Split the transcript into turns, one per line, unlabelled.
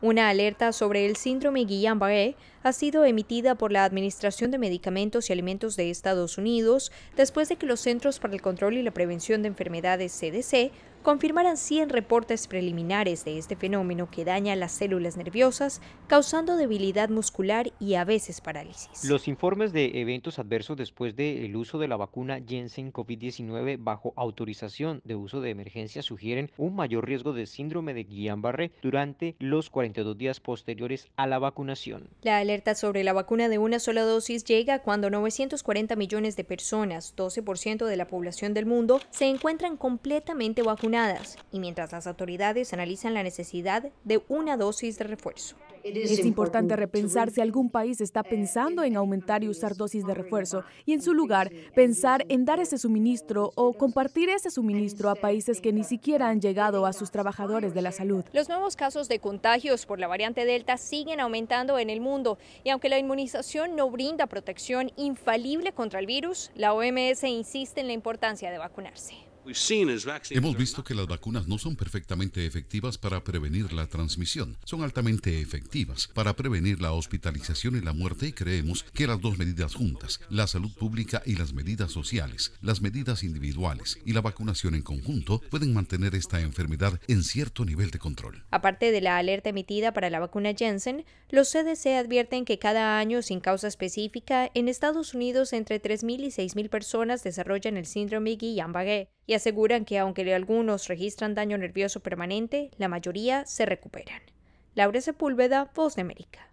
Una alerta sobre el síndrome Guillain-Barré ha sido emitida por la Administración de Medicamentos y Alimentos de Estados Unidos después de que los Centros para el Control y la Prevención de Enfermedades CDC confirmarán 100 reportes preliminares de este fenómeno que daña las células nerviosas, causando debilidad muscular y a veces parálisis.
Los informes de eventos adversos después del uso de la vacuna Jensen COVID-19 bajo autorización de uso de emergencia sugieren un mayor riesgo de síndrome de Guillain-Barré durante los 42 días posteriores a la vacunación.
La alerta sobre la vacuna de una sola dosis llega cuando 940 millones de personas, 12% de la población del mundo, se encuentran completamente vacunadas y mientras las autoridades analizan la necesidad de una dosis de refuerzo.
Es importante repensar si algún país está eh, pensando en aumentar y usar dosis de refuerzo y en su lugar pensar en dar ese suministro o compartir ese suministro a países que ni siquiera han llegado a sus trabajadores de la salud.
Los nuevos casos de contagios por la variante Delta siguen aumentando en el mundo y aunque la inmunización no brinda protección infalible contra el virus, la OMS insiste en la importancia de
vacunarse. Hemos visto que las vacunas no son perfectamente efectivas para prevenir la transmisión, son altamente efectivas para prevenir la hospitalización y la muerte y creemos que las dos medidas juntas, la salud pública y las medidas sociales, las medidas individuales y la vacunación en conjunto pueden mantener esta enfermedad en cierto nivel de control.
Aparte de la alerta emitida para la vacuna Jensen, los CDC advierten que cada año sin causa específica en Estados Unidos entre 3.000 y 6.000 personas desarrollan el síndrome Guillain-Barré y aseguran que aunque algunos registran daño nervioso permanente, la mayoría se recuperan. Laura Sepúlveda, Voz de América.